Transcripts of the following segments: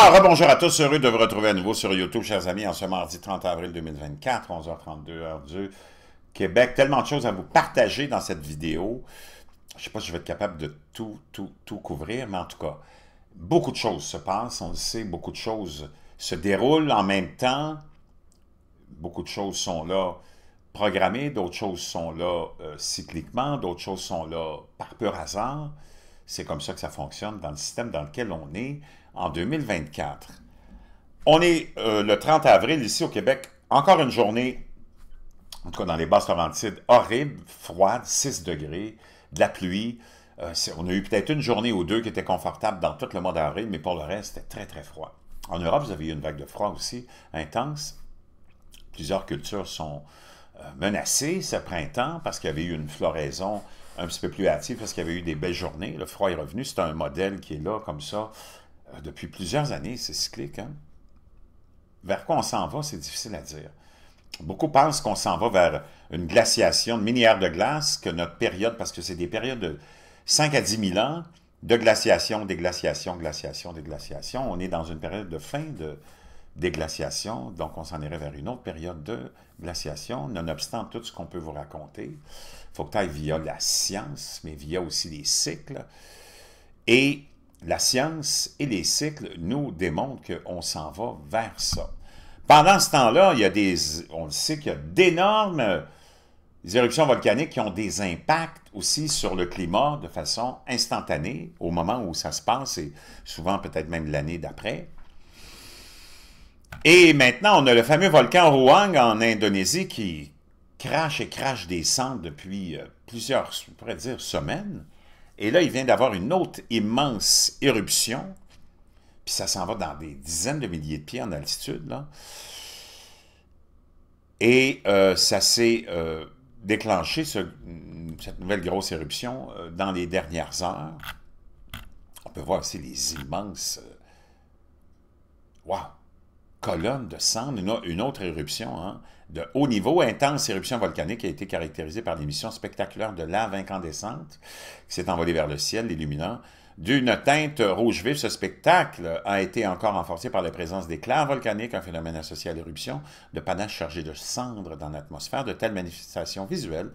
Alors, rebonjour à tous, heureux de vous retrouver à nouveau sur YouTube, chers amis, en ce mardi 30 avril 2024, 11h32, heure du Québec. Tellement de choses à vous partager dans cette vidéo. Je ne sais pas si je vais être capable de tout, tout, tout couvrir, mais en tout cas, beaucoup de choses se passent, on le sait, beaucoup de choses se déroulent en même temps. Beaucoup de choses sont là programmées, d'autres choses sont là euh, cycliquement, d'autres choses sont là par pur hasard. C'est comme ça que ça fonctionne dans le système dans lequel on est en 2024. On est euh, le 30 avril ici au Québec. Encore une journée, en tout cas dans les basses Laurentides, horrible, froide, 6 degrés, de la pluie. Euh, on a eu peut-être une journée ou deux qui était confortable dans tout le mois d'avril, mais pour le reste, c'était très, très froid. En Europe, vous avez eu une vague de froid aussi intense. Plusieurs cultures sont euh, menacées ce printemps parce qu'il y avait eu une floraison un petit peu plus hâtive parce qu'il y avait eu des belles journées. Le froid est revenu. C'est un modèle qui est là comme ça euh, depuis plusieurs années, c'est cyclique. Hein. Vers quoi on s'en va, c'est difficile à dire. Beaucoup pensent qu'on s'en va vers une glaciation, une minière de glace, que notre période, parce que c'est des périodes de 5 à 10 000 ans, de glaciation, déglaciation, glaciation, déglaciation. On est dans une période de fin de déglaciation, donc on s'en irait vers une autre période de glaciation, nonobstant tout ce qu'on peut vous raconter. Il faut que tu ailles via la science, mais via aussi les cycles. Et la science et les cycles nous démontrent qu'on s'en va vers ça. Pendant ce temps-là, il a on le sait qu'il y a d'énormes éruptions volcaniques qui ont des impacts aussi sur le climat de façon instantanée au moment où ça se passe et souvent peut-être même l'année d'après. Et maintenant, on a le fameux volcan Ruang en Indonésie qui crache et crache des cendres depuis euh, plusieurs, dire, semaines. Et là, il vient d'avoir une autre immense éruption, puis ça s'en va dans des dizaines de milliers de pieds en altitude, Et euh, ça s'est euh, déclenché, cette nouvelle grosse éruption, euh, dans les dernières heures. On peut voir aussi les immenses... Waouh! colonne de cendres, une, autre éruption hein, de haut niveau, intense éruption volcanique qui a été caractérisée par l'émission spectaculaire de lave incandescente qui s'est envolée vers le ciel, l'illuminant d'une teinte rouge vive. Ce spectacle a été encore renforcé par la présence d'éclairs volcaniques, un phénomène associé à l'éruption, de panaches chargés de cendres dans l'atmosphère. De telles manifestations visuelles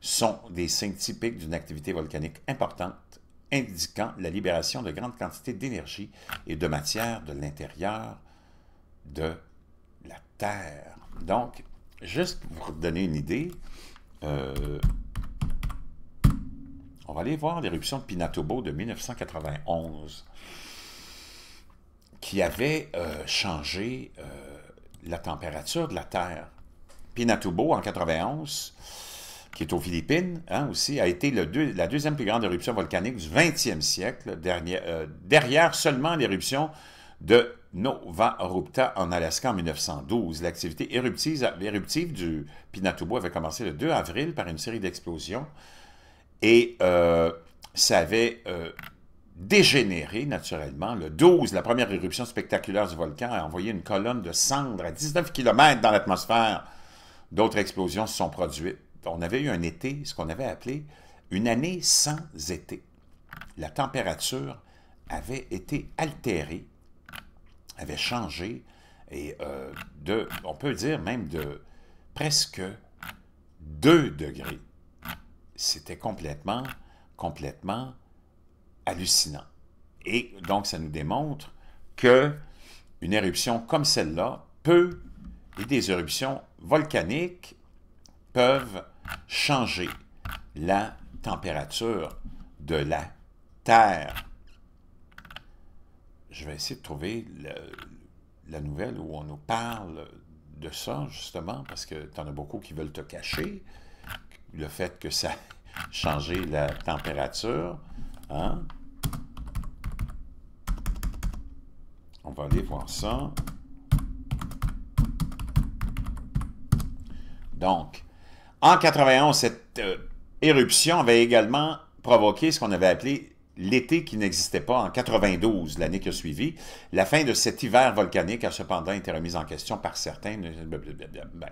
sont des signes typiques d'une activité volcanique importante, indiquant la libération de grandes quantités d'énergie et de matière de l'intérieur de la Terre. Donc, juste pour vous donner une idée, euh, on va aller voir l'éruption de Pinatubo de 1991, qui avait euh, changé euh, la température de la Terre. Pinatubo, en 91, qui est aux Philippines, hein, aussi, a été la deuxième plus grande éruption volcanique du 20e siècle, derrière seulement l'éruption de Nova Novarupta en Alaska en 1912. L'activité éruptive, du Pinatubo avait commencé le 2 avril par une série d'explosions et euh, ça avait euh, dégénéré naturellement. Le 12, la première éruption spectaculaire du volcan a envoyé une colonne de cendres à 19 km dans l'atmosphère. D'autres explosions se sont produites. On avait eu un été, ce qu'on avait appelé une année sans été. La température avait été altérée avait changé et euh, de, on peut dire même de presque 2 degrés. C'était complètement, complètement hallucinant. Et donc, ça nous démontre que une éruption comme celle-là peut, et des éruptions volcaniques peuvent changer la température de la Terre je vais essayer de trouver la nouvelle où on nous parle de ça, justement, parce que tu en as beaucoup qui veulent te cacher le fait que ça a changé la température. Hein. On va aller voir ça. Donc, en 91, cette euh, éruption avait également provoqué ce qu'on avait appelé l'été qui n'existait pas en 92, l'année qui a suivi, la fin de cet hiver volcanique a cependant été remise en question par certains. Ben, ben, ben,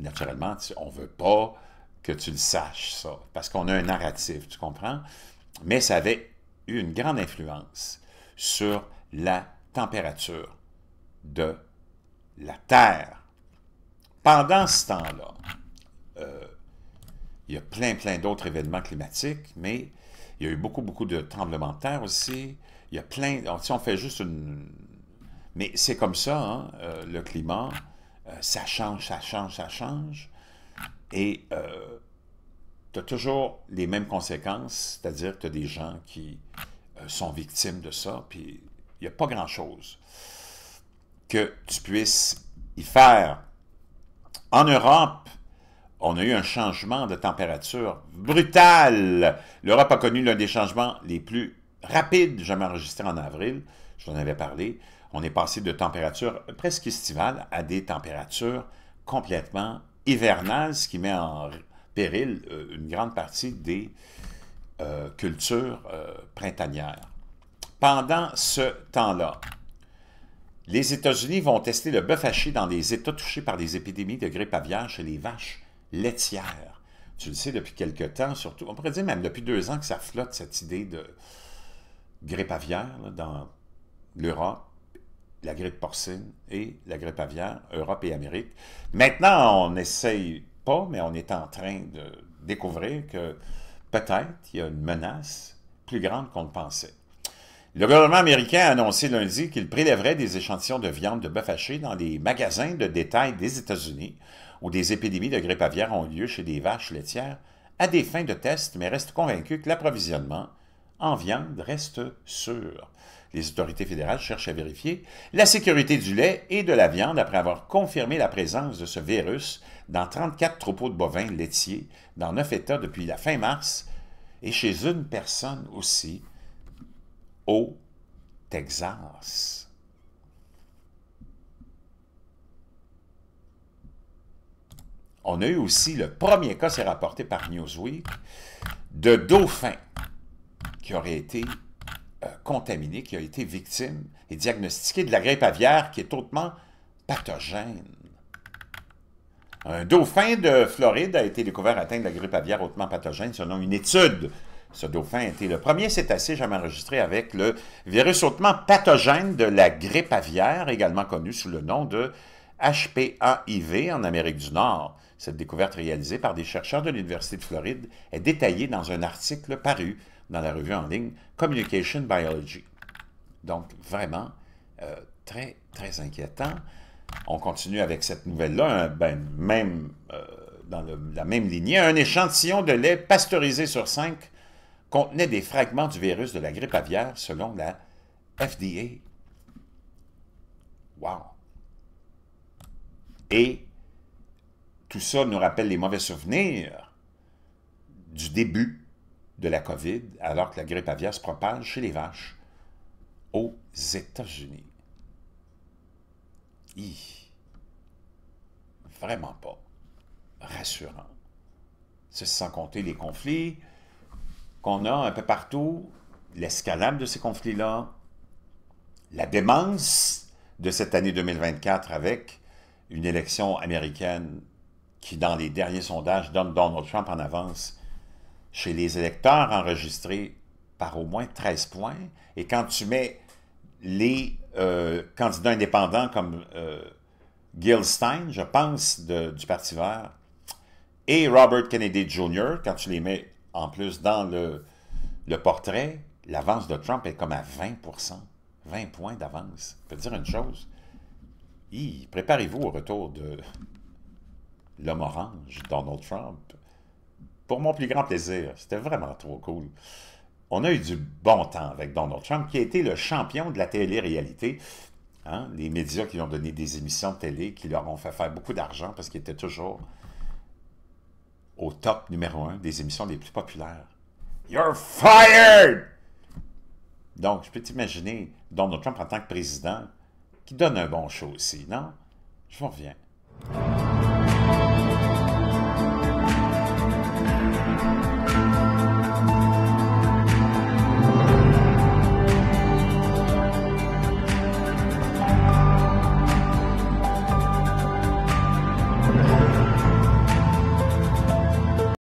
naturellement, on ne veut pas que tu le saches, ça, parce qu'on a un narratif, tu comprends? Mais ça avait eu une grande influence sur la température de la Terre. Pendant ce temps-là, euh, il y a plein, plein d'autres événements climatiques, mais il y a eu beaucoup, beaucoup de tremblements de terre aussi. Il y a plein... si on fait juste une... Mais c'est comme ça, hein, euh, le climat. Euh, ça change, ça change, ça change. Et euh, tu as toujours les mêmes conséquences, c'est-à-dire que tu as des gens qui sont victimes de ça, puis il n'y a pas grand-chose que tu puisses y faire. En Europe, on a eu un changement de température brutal. L'Europe a connu l'un des changements les plus rapides jamais enregistrés en avril. Je vous en avais parlé. On est passé de température presque estivale à des températures complètement hivernales, ce qui met en péril euh, une grande partie des euh, cultures euh, printanières. Pendant ce temps-là, les États-Unis vont tester le bœuf haché dans les États touchés par des épidémies de grippe aviaire chez les vaches laitière. Tu le sais depuis quelque temps, surtout, on pourrait dire même depuis deux ans que ça flotte cette idée de grippe aviaire dans l'Europe, la grippe porcine et la grippe aviaire, Europe et Amérique. Maintenant, on n'essaye pas, mais on est en train de découvrir que peut-être il y a une menace plus grande qu'on ne pensait. Le gouvernement américain a annoncé lundi qu'il prélèverait des échantillons de viande de bœuf haché dans des magasins de détail des États-Unis, où des épidémies de grippe aviaire ont lieu chez des vaches laitières, à des fins de test, mais reste convaincu que l'approvisionnement en viande reste sûr. Les autorités fédérales cherchent à vérifier la sécurité du lait et de la viande après avoir confirmé la présence de ce virus dans 34 troupeaux de bovins laitiers dans neuf États depuis la fin mars et chez une personne aussi au Texas. On a eu aussi le premier cas, c'est rapporté par Newsweek, de dauphin qui aurait été euh, contaminé, qui a été victime et diagnostiqué de la grippe aviaire qui est hautement pathogène. Un dauphin de Floride a été découvert atteint de la grippe aviaire hautement pathogène selon une étude ce dauphin était le premier cétacé jamais enregistré avec le virus hautement pathogène de la grippe aviaire, également connu sous le nom de HPAIV en Amérique du Nord. Cette découverte réalisée par des chercheurs de l'Université de Floride est détaillée dans un article paru dans la revue en ligne Communication Biology. Donc, vraiment, euh, très, très inquiétant. On continue avec cette nouvelle-là, ben, même euh, dans la même lignée. Un échantillon de lait pasteurisé sur cinq contenait des fragments du virus de la grippe aviaire selon la FDA. Wow! Et tout ça nous rappelle les mauvais souvenirs du début de la COVID, alors que la grippe aviaire se propage chez les vaches aux États-Unis. Vraiment pas rassurant. C'est sans compter les conflits, qu'on a un peu partout, l'escalade de ces conflits-là, la démence de cette année 2024 avec une élection américaine qui, dans les derniers sondages, donne Donald Trump en avance chez les électeurs enregistrés par au moins 13 points. Et quand tu mets les euh, candidats indépendants comme euh, Gil Stein, je pense, du Parti vert, et Robert Kennedy Jr., quand tu les mets en plus, dans le, portrait, l'avance de Trump est comme à 20 20 points d'avance. Je peux dire une chose. Préparez-vous au retour de l'homme orange, Donald Trump. Pour mon plus grand plaisir, c'était vraiment trop cool. On a eu du bon temps avec Donald Trump, qui a été le champion de la télé-réalité. Hein, les médias qui lui ont donné des émissions de télé, qui leur ont fait faire beaucoup d'argent parce qu'il était toujours au top numéro un des émissions les plus populaires. You're fired! Donc, je peux t'imaginer Donald Trump en tant que président qui donne un bon show aussi, non? Je reviens.